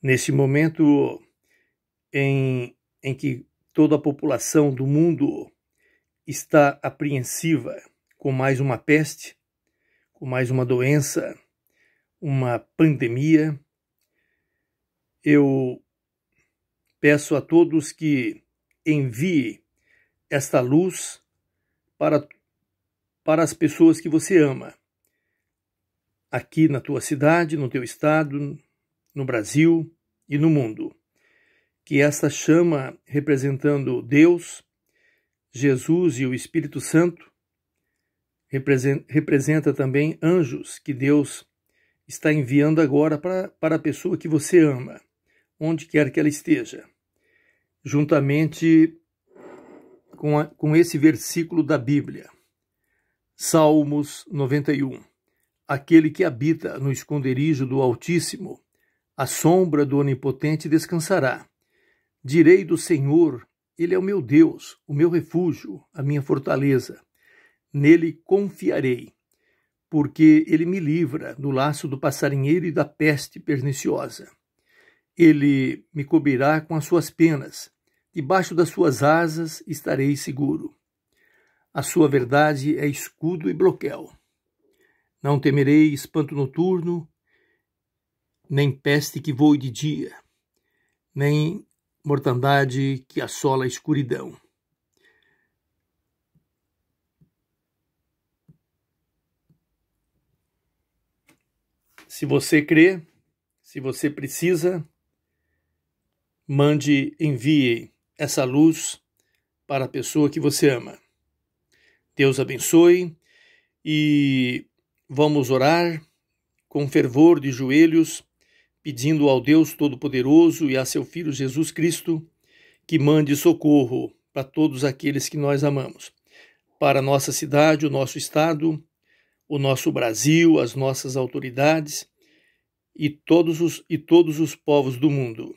Nesse momento em, em que toda a população do mundo está apreensiva com mais uma peste, com mais uma doença, uma pandemia, eu peço a todos que envie esta luz para, para as pessoas que você ama, aqui na tua cidade, no teu estado, no Brasil e no mundo. Que essa chama, representando Deus, Jesus e o Espírito Santo, representa também anjos que Deus está enviando agora para, para a pessoa que você ama, onde quer que ela esteja. Juntamente com, a, com esse versículo da Bíblia, Salmos 91. Aquele que habita no esconderijo do Altíssimo a sombra do Onipotente descansará. Direi do Senhor: Ele é o meu Deus, o meu refúgio, a minha fortaleza. Nele confiarei, porque ele me livra do laço do passarinheiro e da peste perniciosa. Ele me cobrirá com as suas penas, debaixo das suas asas estarei seguro. A sua verdade é escudo e bloqueio. Não temerei espanto noturno, nem peste que voe de dia, nem mortandade que assola a escuridão. Se você crê, se você precisa, mande, envie essa luz para a pessoa que você ama. Deus abençoe e vamos orar com fervor de joelhos pedindo ao Deus Todo-Poderoso e a seu Filho Jesus Cristo que mande socorro para todos aqueles que nós amamos, para a nossa cidade, o nosso estado, o nosso Brasil, as nossas autoridades e todos os, e todos os povos do mundo.